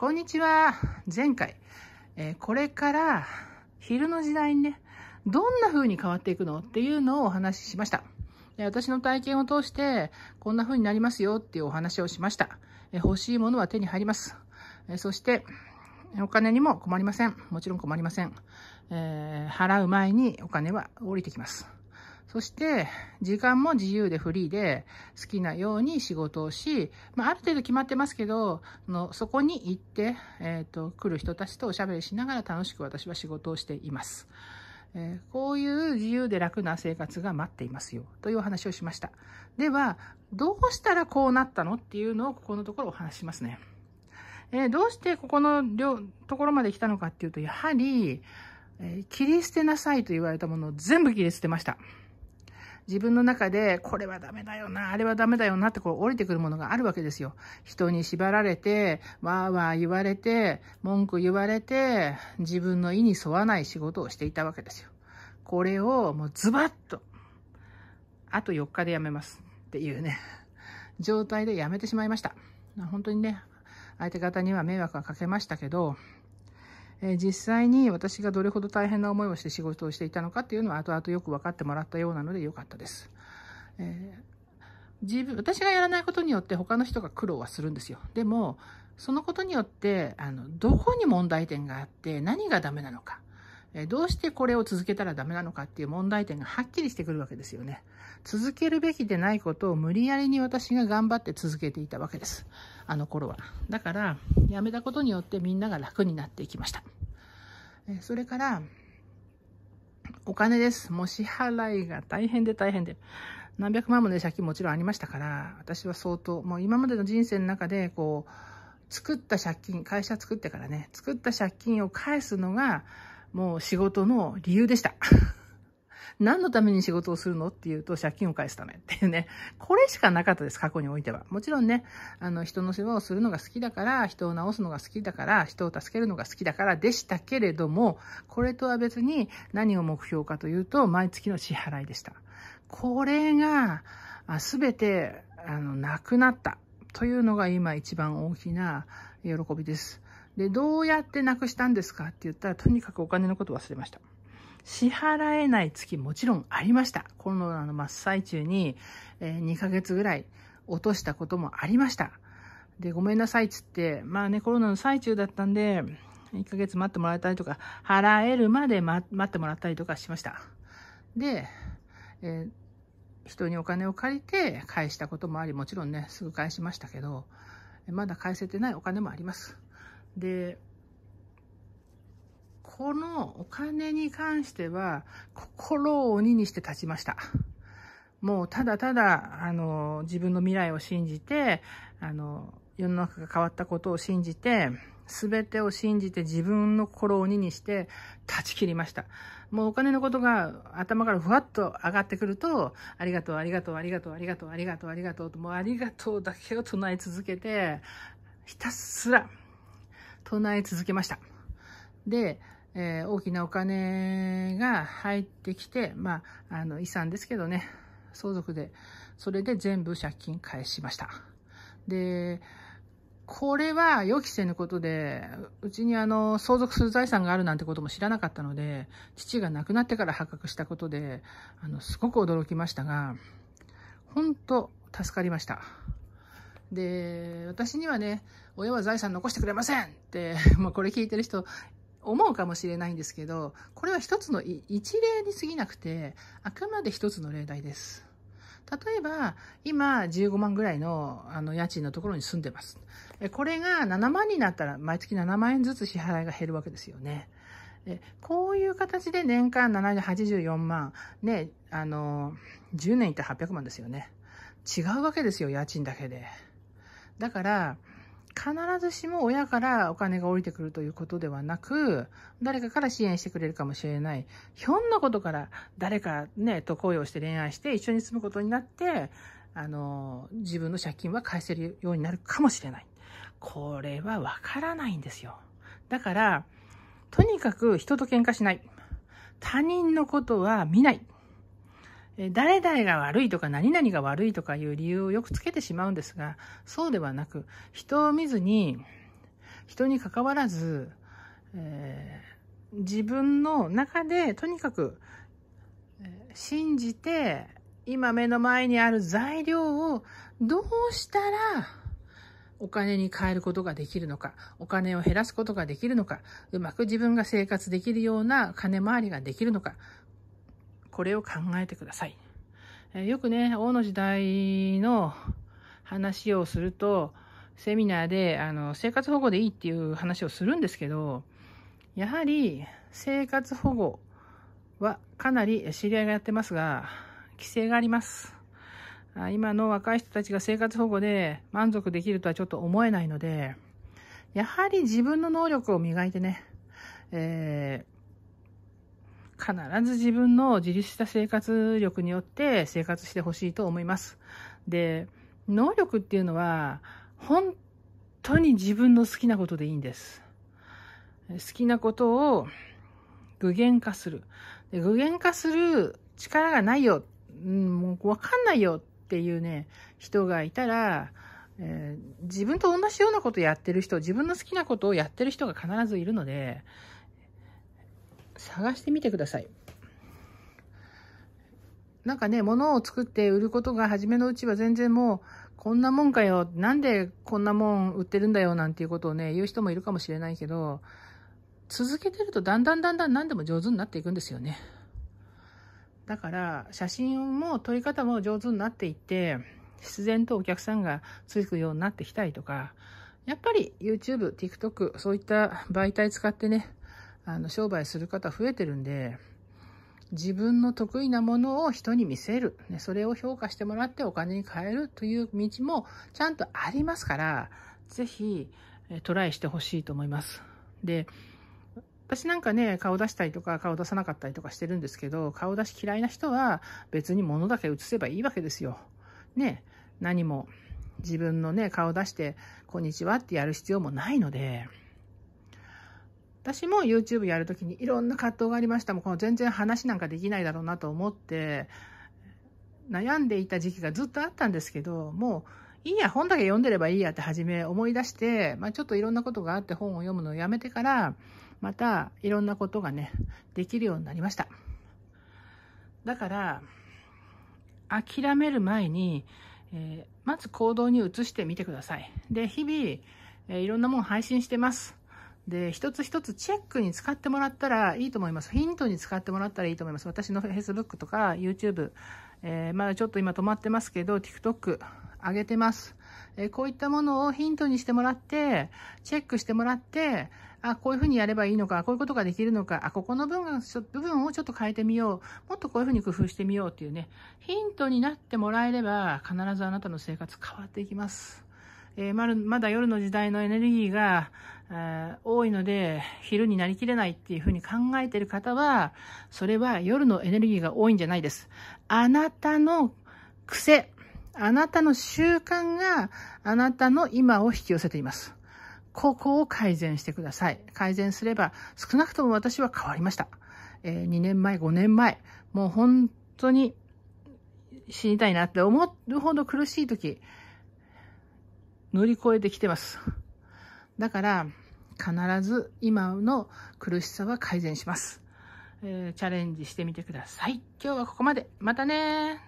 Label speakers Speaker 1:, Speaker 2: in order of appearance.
Speaker 1: こんにちは。前回、えー、これから昼の時代にね、どんな風に変わっていくのっていうのをお話ししました。私の体験を通して、こんな風になりますよっていうお話をしました。欲しいものは手に入ります。そして、お金にも困りません。もちろん困りません。えー、払う前にお金は降りてきます。そして、時間も自由でフリーで、好きなように仕事をし、まあ、ある程度決まってますけど、のそこに行って、えっ、ー、と、来る人たちとおしゃべりしながら楽しく私は仕事をしています。えー、こういう自由で楽な生活が待っていますよ、というお話をしました。では、どうしたらこうなったのっていうのを、ここのところお話しますね。えー、どうしてここのところまで来たのかっていうと、やはり、え切り捨てなさいと言われたものを全部切り捨てました。自分の中でこれはダメだよな、あれはダメだよなってこう降りてくるものがあるわけですよ。人に縛られて、わーわー言われて、文句言われて、自分の意に沿わない仕事をしていたわけですよ。これをもうズバッと、あと4日でやめますっていうね、状態でやめてしまいました。本当にね、相手方には迷惑はかけましたけど、え実際に私がどれほど大変な思いをして仕事をしていたのかっていうのは後々よく分かってもらったようなので良かったです。えー、自分私がやらないことによって他の人が苦労はするんですよ。でもそのことによってあのどこに問題点があって何がダメなのかどうしてこれを続けたらダメなのかっていう問題点がはっきりしてくるわけですよね。続けるべきでないことを無理やりに私が頑張って続けていたわけです。あの頃は。だから、やめたことによってみんなが楽になっていきました。それから、お金です。もう支払いが大変で大変で。何百万もね、借金もちろんありましたから、私は相当、もう今までの人生の中で、こう、作った借金、会社作ってからね、作った借金を返すのが、もう仕事の理由でした。何のために仕事をするのっていうと、借金を返すためっていうね。これしかなかったです、過去においては。もちろんね、あの、人の世話をするのが好きだから、人を治すのが好きだから、人を助けるのが好きだからでしたけれども、これとは別に何を目標かというと、毎月の支払いでした。これが、すべて、あの、なくなった。というのが今一番大きな喜びです。で、どうやってなくしたんですかって言ったら、とにかくお金のこと忘れました。支払えない月もちろんありました。コロナの真っ最中に、えー、2ヶ月ぐらい落としたこともありました。で、ごめんなさいっつって、まあね、コロナの最中だったんで、1ヶ月待ってもらえたりとか、払えるまで、ま、待ってもらったりとかしました。で、えー、人にお金を借りて返したこともあり、もちろんね、すぐ返しましたけど、まだ返せてないお金もあります。でこのお金に関しては心を鬼にして立ちました。もうただただ、あの、自分の未来を信じて、あの、世の中が変わったことを信じて、全てを信じて自分の心を鬼にして断ち切りました。もうお金のことが頭からふわっと上がってくると、ありがとう、ありがとう、ありがとう、ありがとう、ありがとう、ありがとうと、もうありがとうだけを唱え続けて、ひたすら唱え続けました。で、えー、大きなお金が入ってきて、まあ、あの、遺産ですけどね、相続で、それで全部借金返しました。で、これは予期せぬことで、うちにあの、相続する財産があるなんてことも知らなかったので、父が亡くなってから発覚したことで、あの、すごく驚きましたが、本当助かりました。で、私にはね、親は財産残してくれませんって、まあこれ聞いてる人思うかもしれないんですけど、これは一つの一例に過ぎなくて、あくまで一つの例題です。例えば、今15万ぐらいのあの家賃のところに住んでます。これが7万になったら毎月7万円ずつ支払いが減るわけですよね。こういう形で年間84万、ね、あの、10年いったら800万ですよね。違うわけですよ、家賃だけで。だから、必ずしも親からお金が降りてくるということではなく、誰かから支援してくれるかもしれない。ひょんなことから誰かね、と恋をして恋愛して一緒に住むことになって、あの、自分の借金は返せるようになるかもしれない。これはわからないんですよ。だから、とにかく人と喧嘩しない。他人のことは見ない。誰々が悪いとか何々が悪いとかいう理由をよくつけてしまうんですが、そうではなく、人を見ずに、人に関わらず、えー、自分の中でとにかく信じて、今目の前にある材料をどうしたらお金に変えることができるのか、お金を減らすことができるのか、うまく自分が生活できるような金回りができるのか、これを考えてください。えよくね、王の時代の話をすると、セミナーで、あの、生活保護でいいっていう話をするんですけど、やはり、生活保護はかなり知り合いがやってますが、規制があります。今の若い人たちが生活保護で満足できるとはちょっと思えないので、やはり自分の能力を磨いてね、え必ず自分の自立した生活力によって生活してほしいと思います。で、能力っていうのは、本当に自分の好きなことでいいんです。好きなことを具現化する。で具現化する力がないよ。うん、もうわかんないよっていうね、人がいたら、えー、自分と同じようなことやってる人、自分の好きなことをやってる人が必ずいるので、探してみてください。なんかね、物を作って売ることが初めのうちは全然もう、こんなもんかよ、なんでこんなもん売ってるんだよなんていうことをね、言う人もいるかもしれないけど、続けてるとだんだんだんだん何でも上手になっていくんですよね。だから、写真も撮り方も上手になっていって、自然とお客さんがつくようになってきたりとか、やっぱり YouTube、TikTok、そういった媒体使ってね、あの商売する方増えてるんで、自分の得意なものを人に見せる、ね、それを評価してもらってお金に変えるという道もちゃんとありますから、ぜひトライしてほしいと思います。で、私なんかね、顔出したりとか顔出さなかったりとかしてるんですけど、顔出し嫌いな人は別に物だけ写せばいいわけですよ。ね、何も自分のね、顔出して、こんにちはってやる必要もないので、私も YouTube やるときにいろんな葛藤がありました。もうこの全然話なんかできないだろうなと思って、悩んでいた時期がずっとあったんですけど、もういいや、本だけ読んでればいいやって初め思い出して、まあちょっといろんなことがあって本を読むのをやめてから、またいろんなことがね、できるようになりました。だから、諦める前に、えー、まず行動に移してみてください。で、日々、えー、いろんなもん配信してます。で、一つ一つチェックに使ってもらったらいいと思います。ヒントに使ってもらったらいいと思います。私の Facebook とか YouTube、えー、まだちょっと今止まってますけど、TikTok 上げてます。えー、こういったものをヒントにしてもらって、チェックしてもらって、あ、こういうふうにやればいいのか、こういうことができるのか、あ、ここの部分部分をちょっと変えてみよう。もっとこういうふうに工夫してみようっていうね、ヒントになってもらえれば、必ずあなたの生活変わっていきます。えー、ままだ夜の時代のエネルギーが、えー、多いので昼になりきれないっていうふうに考えている方はそれは夜のエネルギーが多いんじゃないですあなたの癖あなたの習慣があなたの今を引き寄せていますここを改善してください改善すれば少なくとも私は変わりました、えー、2年前5年前もう本当に死にたいなって思うほど苦しい時乗り越えてきてますだから必ず今の苦しさは改善します。えー、チャレンジしてみてください。今日はここまで。またね